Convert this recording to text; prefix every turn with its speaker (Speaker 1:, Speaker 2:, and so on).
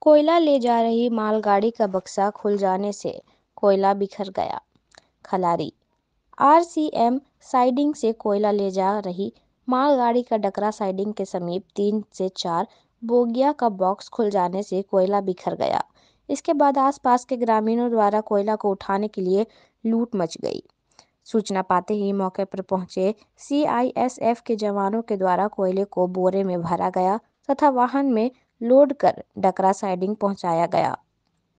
Speaker 1: कोयला ले जा रही मालगाड़ी का बक्सा खुल जाने से कोयला बिखर गया खलारी आरसीएम साइडिंग से कोयला ले जा रही मालगाड़ी का डकरा साइडिंग के समीप तीन से चार बोगिया का बॉक्स खुल जाने से कोयला बिखर गया इसके बाद आसपास के ग्रामीणों द्वारा कोयला को उठाने के लिए लूट मच गई सूचना पाते ही मौके पर पहुंचे सीआईएसएफ के जवानों के द्वारा कोयले को बोरे में भरा गया तथा वाहन में लोड कर डकरा साइडिंग पहुंचाया गया